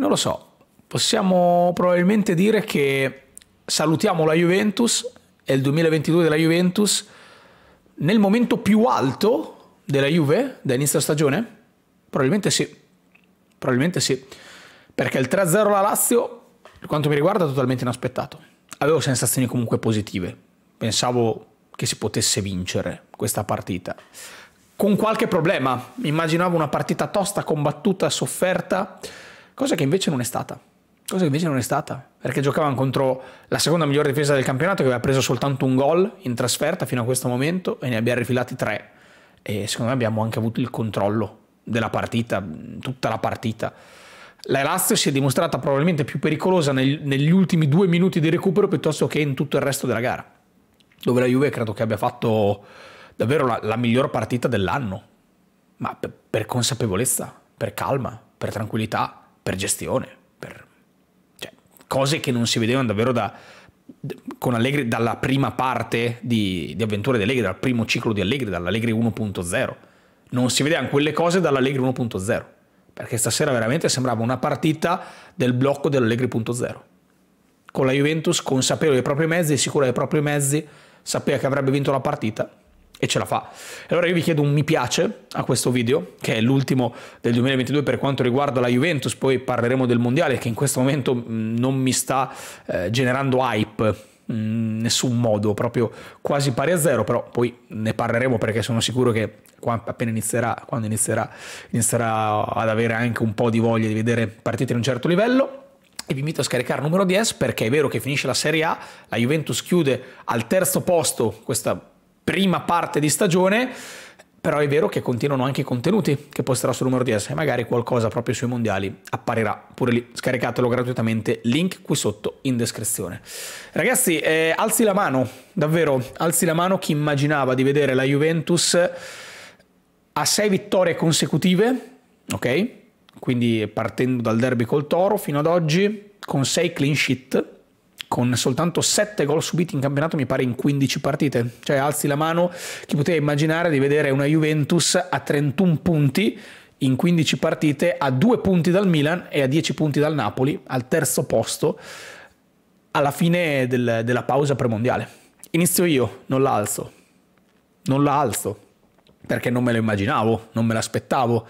Non lo so, possiamo probabilmente dire che salutiamo la Juventus e il 2022 della Juventus nel momento più alto della Juve da inizio stagione? Probabilmente sì, probabilmente sì, perché il 3-0 alla Lazio, per quanto mi riguarda, è totalmente inaspettato. Avevo sensazioni comunque positive, pensavo che si potesse vincere questa partita. Con qualche problema, immaginavo una partita tosta, combattuta, sofferta cosa che invece non è stata. Cosa che invece non è stata, perché giocavano contro la seconda migliore difesa del campionato che aveva preso soltanto un gol in trasferta fino a questo momento e ne abbiamo rifilati tre. E secondo me abbiamo anche avuto il controllo della partita, tutta la partita. La Lazio si è dimostrata probabilmente più pericolosa nel, negli ultimi due minuti di recupero piuttosto che in tutto il resto della gara, dove la Juve credo che abbia fatto davvero la, la miglior partita dell'anno, ma per, per consapevolezza, per calma, per tranquillità, per gestione, per cioè, cose che non si vedevano davvero da, con Allegri dalla prima parte di, di avventure di Allegri, dal primo ciclo di Allegri, dall'Allegri 1.0. Non si vedevano quelle cose dall'Allegri 1.0, perché stasera veramente sembrava una partita del blocco dell'Allegri.0. Con la Juventus consapevole dei propri mezzi, sicura dei propri mezzi, sapeva che avrebbe vinto la partita e ce la fa. Allora io vi chiedo un mi piace a questo video, che è l'ultimo del 2022 per quanto riguarda la Juventus, poi parleremo del Mondiale che in questo momento mm, non mi sta eh, generando hype in mm, nessun modo, proprio quasi pari a zero, però poi ne parleremo perché sono sicuro che appena inizierà, quando inizierà, inizierà ad avere anche un po' di voglia di vedere partite di un certo livello e vi invito a scaricare il numero 10 perché è vero che finisce la Serie A, la Juventus chiude al terzo posto questa prima parte di stagione, però è vero che continuano anche i contenuti che posterò sul numero 10 e magari qualcosa proprio sui mondiali apparirà pure lì. Scaricatelo gratuitamente, link qui sotto in descrizione. Ragazzi, eh, alzi la mano, davvero, alzi la mano chi immaginava di vedere la Juventus a sei vittorie consecutive, ok? Quindi partendo dal derby col Toro fino ad oggi con sei clean sheet con soltanto 7 gol subiti in campionato, mi pare in 15 partite. Cioè, alzi la mano chi poteva immaginare di vedere una Juventus a 31 punti in 15 partite, a 2 punti dal Milan e a 10 punti dal Napoli, al terzo posto, alla fine del, della pausa premondiale. Inizio io, non la alzo. Non la alzo, perché non me lo immaginavo, non me l'aspettavo.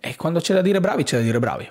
E quando c'è da dire bravi, c'è da dire bravi.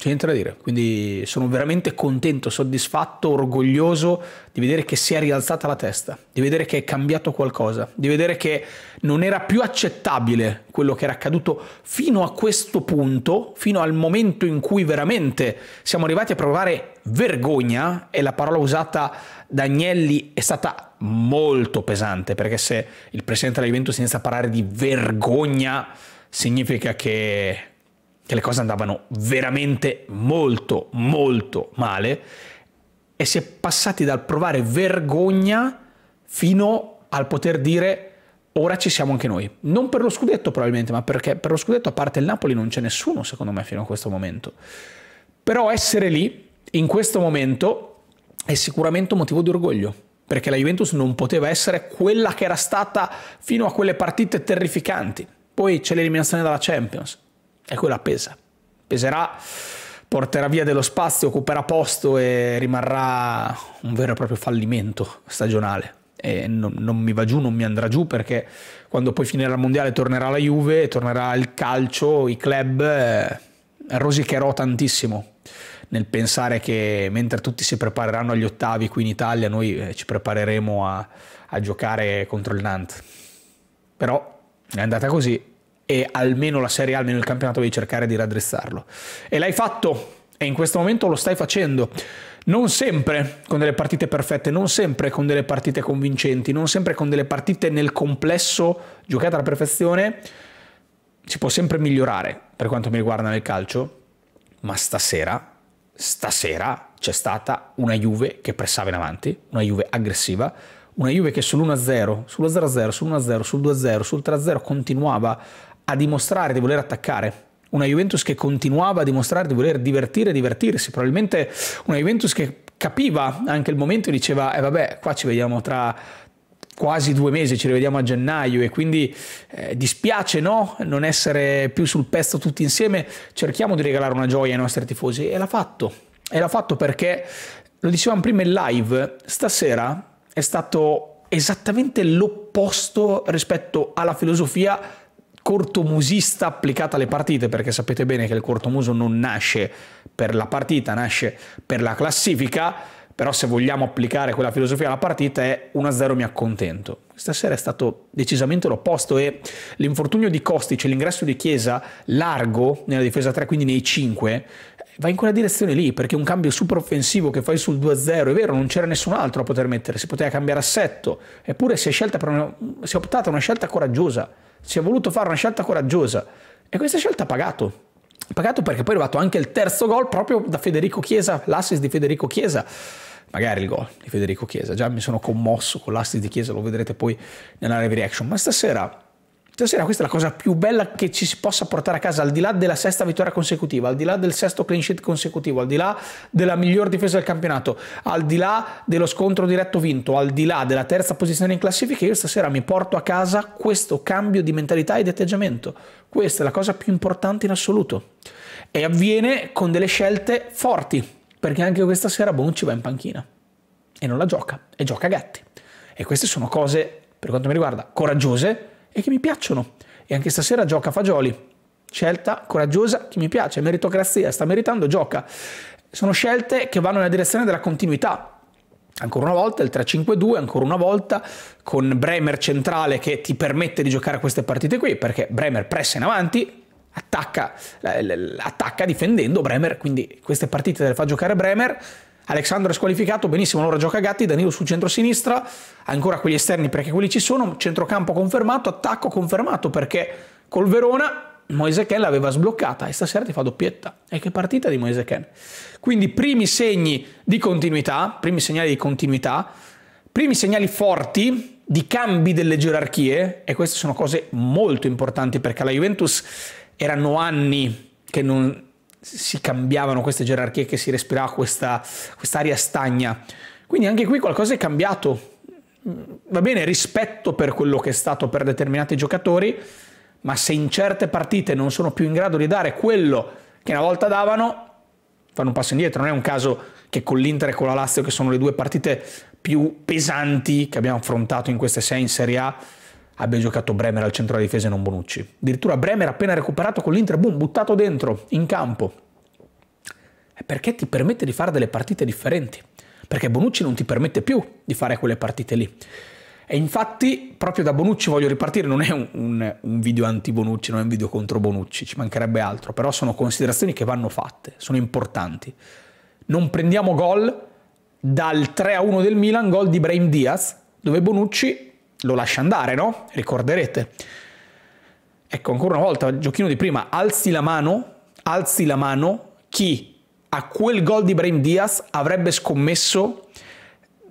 C'è niente da dire, quindi sono veramente contento, soddisfatto, orgoglioso di vedere che si è rialzata la testa, di vedere che è cambiato qualcosa, di vedere che non era più accettabile quello che era accaduto fino a questo punto, fino al momento in cui veramente siamo arrivati a provare vergogna, e la parola usata da Agnelli è stata molto pesante, perché se il presidente della Juventus inizia a parlare di vergogna, significa che che le cose andavano veramente molto, molto male e si è passati dal provare vergogna fino al poter dire ora ci siamo anche noi. Non per lo scudetto probabilmente, ma perché per lo scudetto a parte il Napoli non c'è nessuno secondo me fino a questo momento. Però essere lì in questo momento è sicuramente un motivo di orgoglio, perché la Juventus non poteva essere quella che era stata fino a quelle partite terrificanti. Poi c'è l'eliminazione dalla Champions, e quella pesa. Peserà, porterà via dello spazio, occuperà posto e rimarrà un vero e proprio fallimento stagionale. E non, non mi va giù, non mi andrà giù perché quando poi finirà il mondiale tornerà la Juve, tornerà il calcio, i club, eh, rosicherò tantissimo nel pensare che mentre tutti si prepareranno agli ottavi qui in Italia, noi eh, ci prepareremo a, a giocare contro il Nantes. Però è andata così e almeno la Serie A, almeno il campionato, devi cercare di raddrizzarlo. E l'hai fatto, e in questo momento lo stai facendo. Non sempre con delle partite perfette, non sempre con delle partite convincenti, non sempre con delle partite nel complesso giocate alla perfezione. Si può sempre migliorare per quanto mi riguarda nel calcio, ma stasera, stasera c'è stata una Juve che pressava in avanti, una Juve aggressiva, una Juve che sull'1-0, sullo 0-0, sull'1-0, sul 2-0, sul 3-0 continuava a dimostrare di voler attaccare. Una Juventus che continuava a dimostrare di voler divertire e divertirsi, probabilmente una Juventus che capiva anche il momento e diceva, e eh vabbè, qua ci vediamo tra quasi due mesi, ci rivediamo a gennaio e quindi eh, dispiace no? non essere più sul pezzo tutti insieme, cerchiamo di regalare una gioia ai nostri tifosi e l'ha fatto, e l'ha fatto perché, lo dicevamo prima in live, stasera è stato esattamente l'opposto rispetto alla filosofia cortomusista applicata alle partite, perché sapete bene che il cortomuso non nasce per la partita, nasce per la classifica però se vogliamo applicare quella filosofia alla partita è 1-0 mi accontento. Stasera è stato decisamente l'opposto e l'infortunio di Kostic e l'ingresso di Chiesa largo nella difesa 3, quindi nei 5, va in quella direzione lì, perché un cambio super offensivo che fai sul 2-0, è vero, non c'era nessun altro a poter mettere, si poteva cambiare assetto, eppure si è, scelta per una, si è optata una scelta coraggiosa, si è voluto fare una scelta coraggiosa e questa scelta ha pagato pagato perché poi è arrivato anche il terzo gol proprio da Federico Chiesa, l'assist di Federico Chiesa magari il gol di Federico Chiesa. Già mi sono commosso con l'assist di Chiesa, lo vedrete poi nella live reaction. Ma stasera, stasera questa è la cosa più bella che ci si possa portare a casa, al di là della sesta vittoria consecutiva, al di là del sesto clean sheet consecutivo, al di là della miglior difesa del campionato, al di là dello scontro diretto vinto, al di là della terza posizione in classifica. Io stasera mi porto a casa questo cambio di mentalità e di atteggiamento. Questa è la cosa più importante in assoluto. E avviene con delle scelte forti perché anche questa sera ci va in panchina e non la gioca, e gioca a Gatti. E queste sono cose, per quanto mi riguarda, coraggiose e che mi piacciono. E anche stasera gioca Fagioli, scelta coraggiosa che mi piace, meritocrazia, sta meritando, gioca. Sono scelte che vanno nella direzione della continuità, ancora una volta il 3-5-2, ancora una volta con Bremer centrale che ti permette di giocare queste partite qui, perché Bremer pressa in avanti, attacca, attacca difendendo Bremer, quindi queste partite le fa giocare Bremer. Alexandro è squalificato, benissimo, allora gioca Gatti, Danilo sul centro-sinistra, ancora quegli esterni perché quelli ci sono, centrocampo confermato, attacco confermato perché col Verona Moise Ken l'aveva sbloccata e stasera ti fa doppietta. E che partita di Moise Ken. Quindi primi segni di continuità, primi segnali di continuità, primi segnali forti di cambi delle gerarchie e queste sono cose molto importanti perché la Juventus erano anni che non si cambiavano queste gerarchie, che si respirava questa aria stagna. Quindi anche qui qualcosa è cambiato. Mm, va bene, rispetto per quello che è stato per determinati giocatori, ma se in certe partite non sono più in grado di dare quello che una volta davano, fanno un passo indietro. Non è un caso che con l'Inter e con la Lazio, che sono le due partite più pesanti che abbiamo affrontato in queste sei in Serie A, abbia giocato Bremer al centro della difesa e non Bonucci. Addirittura Bremer appena recuperato con l'Inter, boom, buttato dentro, in campo. È perché ti permette di fare delle partite differenti. Perché Bonucci non ti permette più di fare quelle partite lì. E infatti, proprio da Bonucci voglio ripartire, non è un, un, un video anti-Bonucci, non è un video contro Bonucci, ci mancherebbe altro, però sono considerazioni che vanno fatte, sono importanti. Non prendiamo gol dal 3-1 del Milan, gol di Brahim Diaz, dove Bonucci lo lascia andare, no? Ricorderete. Ecco, ancora una volta, il giochino di prima, alzi la mano, alzi la mano, chi a quel gol di Brain Diaz avrebbe scommesso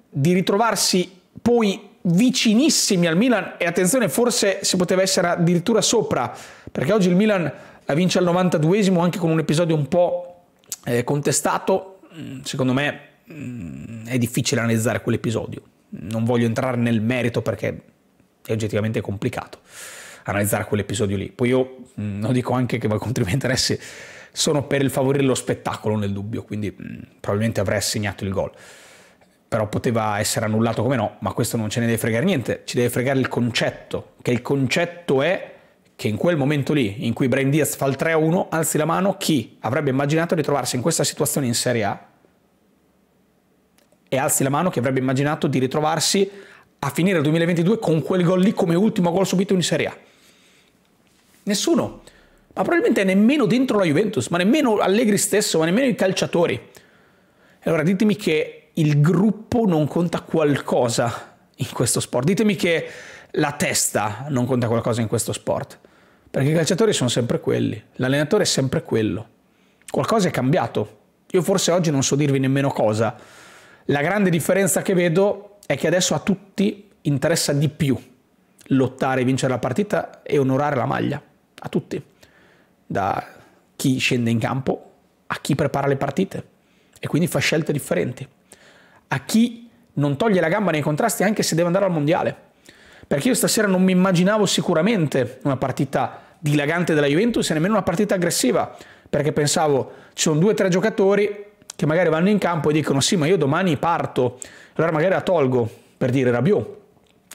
di ritrovarsi poi vicinissimi al Milan e attenzione, forse si poteva essere addirittura sopra, perché oggi il Milan la vince al 92esimo anche con un episodio un po' eh, contestato, mm, secondo me mm, è difficile analizzare quell'episodio non voglio entrare nel merito perché è oggettivamente complicato analizzare quell'episodio lì. Poi io lo mm, dico anche che voi contro i miei interessi sono per il favorire lo spettacolo nel dubbio, quindi mh, mm, probabilmente avrei assegnato il gol. Però poteva essere annullato come no, ma questo non ce ne deve fregare niente, ci deve fregare il concetto, che il concetto è che in quel momento lì in cui Brian Diaz fa il 3-1, alzi la mano, chi avrebbe immaginato di trovarsi in questa situazione in Serie A e alzi la mano che avrebbe immaginato di ritrovarsi a finire il 2022 con quel gol lì come ultimo gol subito in Serie A. Nessuno, ma probabilmente nemmeno dentro la Juventus, ma nemmeno Allegri stesso, ma nemmeno i calciatori. Allora ditemi che il gruppo non conta qualcosa in questo sport, ditemi che la testa non conta qualcosa in questo sport, perché i calciatori sono sempre quelli, l'allenatore è sempre quello. Qualcosa è cambiato. Io forse oggi non so dirvi nemmeno cosa, la grande differenza che vedo è che adesso a tutti interessa di più lottare vincere la partita e onorare la maglia, a tutti, da chi scende in campo a chi prepara le partite e quindi fa scelte differenti, a chi non toglie la gamba nei contrasti anche se deve andare al mondiale, perché io stasera non mi immaginavo sicuramente una partita dilagante della Juventus e nemmeno una partita aggressiva, perché pensavo ci sono due o tre giocatori che magari vanno in campo e dicono sì ma io domani parto, allora magari la tolgo per dire Rabiot,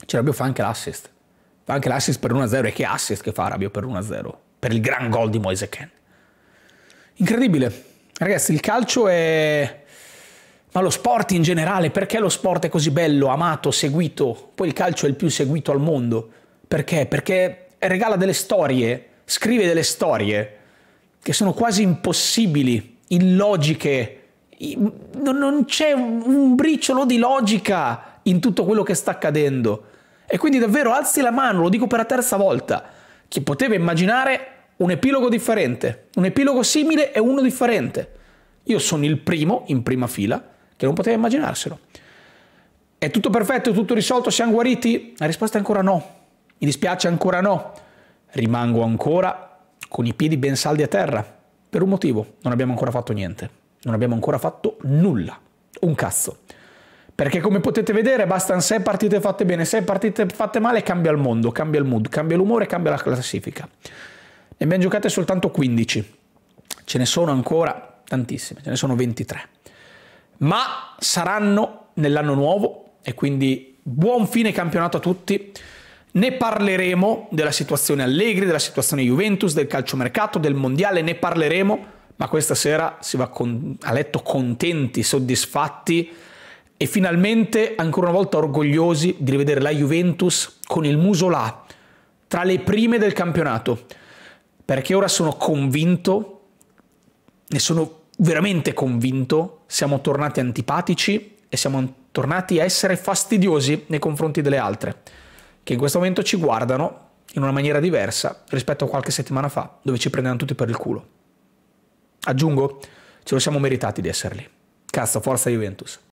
cioè Rabiot fa anche l'assist, fa anche l'assist per 1-0 e che assist che fa Rabiot per 1-0, per il gran gol di Moise Ken. Incredibile, ragazzi il calcio è... Ma lo sport in generale, perché lo sport è così bello, amato, seguito? Poi il calcio è il più seguito al mondo. Perché? Perché regala delle storie, scrive delle storie che sono quasi impossibili, illogiche, non c'è un, briciolo di logica in tutto quello che sta accadendo. E quindi davvero alzi la mano, lo dico per la terza volta, chi poteva immaginare un epilogo differente, un epilogo simile e uno differente. Io sono il primo in prima fila che non poteva immaginarselo. È tutto perfetto, tutto risolto, siamo guariti? La risposta è ancora no. Mi dispiace ancora no. Rimango ancora con i piedi ben saldi a terra. Per un motivo, non abbiamo ancora fatto niente non abbiamo ancora fatto nulla, un cazzo. Perché come potete vedere bastano 6 partite fatte bene, 6 partite fatte male cambia il mondo, cambia il mood, cambia l'umore, cambia la classifica. Ne abbiamo giocate soltanto 15. Ce ne sono ancora tantissime, ce ne sono 23. Ma saranno nell'anno nuovo e quindi buon fine campionato a tutti. Ne parleremo della situazione Allegri, della situazione Juventus, del calciomercato, del mondiale, ne parleremo ma questa sera si va con, a letto contenti, soddisfatti e finalmente ancora una volta orgogliosi di rivedere la Juventus con il muso là, tra le prime del campionato, perché ora sono convinto, ne sono veramente convinto, siamo tornati antipatici e siamo tornati a essere fastidiosi nei confronti delle altre, che in questo momento ci guardano in una maniera diversa rispetto a qualche settimana fa, dove ci prendevano tutti per il culo. Aggiungo, ce lo siamo meritati di essere lì. Cazzo, forza Juventus.